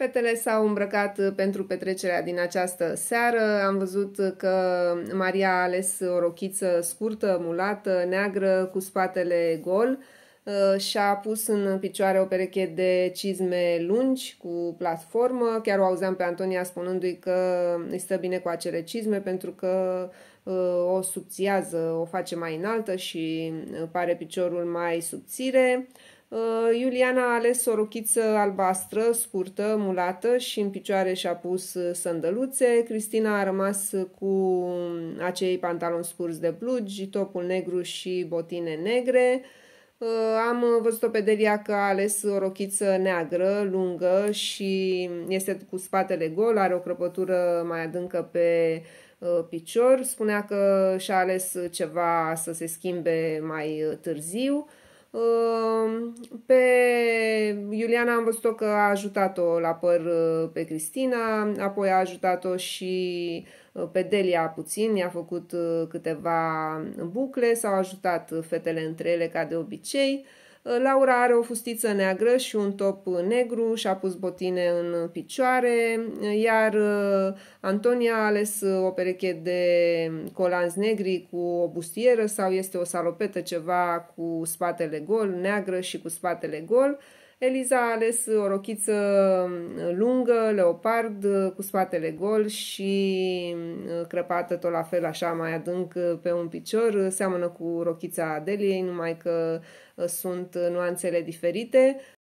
Fetele s-au îmbrăcat uh, pentru petrecerea din această seară. Am văzut uh, că Maria a ales o rochiță scurtă, mulată, neagră, cu spatele gol uh, și-a pus în picioare o pereche de cizme lungi cu platformă. Chiar o auzeam pe Antonia spunându-i că îi stă bine cu acele cizme pentru că o subțiază, o face mai înaltă și pare piciorul mai subțire. Uh, Iuliana a ales o rochiță albastră, scurtă, mulată și în picioare și-a pus uh, sandăluțe. Cristina a rămas cu acei pantaloni scurți de blugi, topul negru și botine negre. Uh, am văzut-o pe Delia că a ales o rochiță neagră, lungă și este cu spatele gol, are o crăpătură mai adâncă pe picior. Spunea că și-a ales ceva să se schimbe mai târziu. Ehm, pe Iuliana am văzut-o că a ajutat-o la păr eh, pe Cristina, apoi a ajutat-o și eh, pe Delia puțin, i-a făcut eh, câteva bucle, s-au ajutat fetele între ele ca de obicei. Uh, Laura are o fustiță neagră și un top negru, și-a pus botine în picioare, iar uh, Antonia a ales uh, o pereche de colanzi negri cu o bustieră sau este o salopetă ceva cu spatele gol, neagră și cu spatele gol Eliza a ales o rochiță uh, lungă, leopard, uh, cu spatele gol și uh, crăpată tot la fel, așa mai adânc pe un picior. Seamănă cu rochița Adeliei, numai că sunt nuanțele diferite.